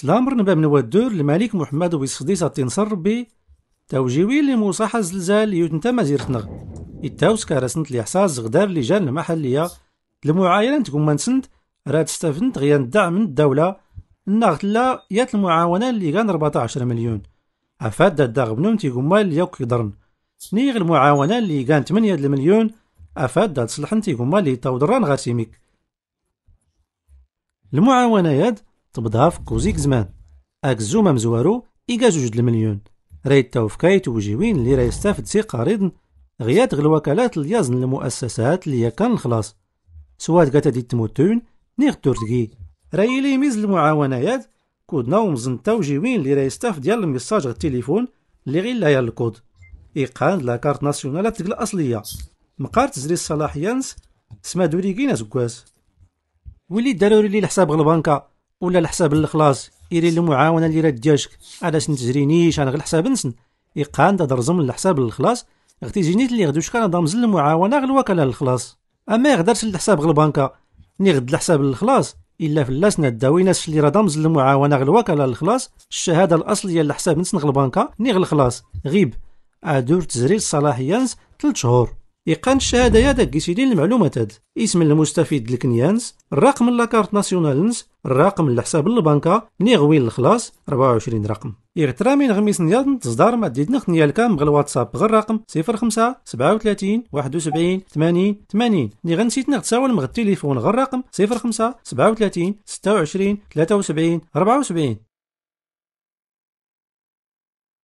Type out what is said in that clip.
سلامر نبا من ودور الملك محمد ويصديس تنصر ربي توجيوي لي موصى زلزال يوتنتا مازيرتنا يتاوس كارسنت لي حصاز غدار لي جان المحلية المعاينة تكون نسنت راه تستفنت غيان الدعم من الدولة الناغت لا يات المعاونة اللي كان 14 مليون أفاد الداغ بنون تيقوما اللي يوك يضرن نيغ المعاونة اللي كان 8 المليون عفاد تصلحن تيقوما لي تودران دران غاسيميك المعاونة ياد تبدها في كوزيك زمان اك زوما مزوارو إيكا جوج المليون راهي التوفكايت وجيوين اللي راه يستافد سي قريض غيات غل وكالات المؤسسات اللي كان خلاص سواد كاتا دي تموتون نيغ تورتكي راي لي ميز المعاونيات كودنا ومزنتا وجيوين اللي راه يستاف ديال الميساج غالتيليفون التليفون اللي غير لايا الكود إيقان لا كارت ناسيونال تلك الأصلية مقار تزري الصلاحيانس سما دوريكينا زكواس ولي داروري لي الحساب غالبانكا ولا الحساب الخلاص إيري المعاونة اللي راه دياشك علاش نتجرينيش أنا غير الحساب نسن إقان درزم الحساب الخلاص غتي جينيت اللي غدوش كان ضمزل المعاونة غير الوكالة الخلاص أما يقدرش الحساب غير البنكة ني غد الحساب الخلاص الا فلاسنا الداويناس اللي راه ضمز المعاونه غير الوكاله الخلاص الشهاده الاصليه نسن غير البنكه ني غير الخلاص غيب ادور تزريد الصلاحيه 3 شهور يقان الشهادة يا داك يسيدي المعلومات هاد اسم المستفيد الكنيانس الرقم لاكارت نس الرقم الحساب البنكة لي غوين الخلاص 24 رقم من غميس نيال تصدار مادتنا الكام مغ الواتساب غير الرقم 05 37 71 80 80 لي غنسيت نغتساول مغ التليفون غير الرقم 05 37 26 73 74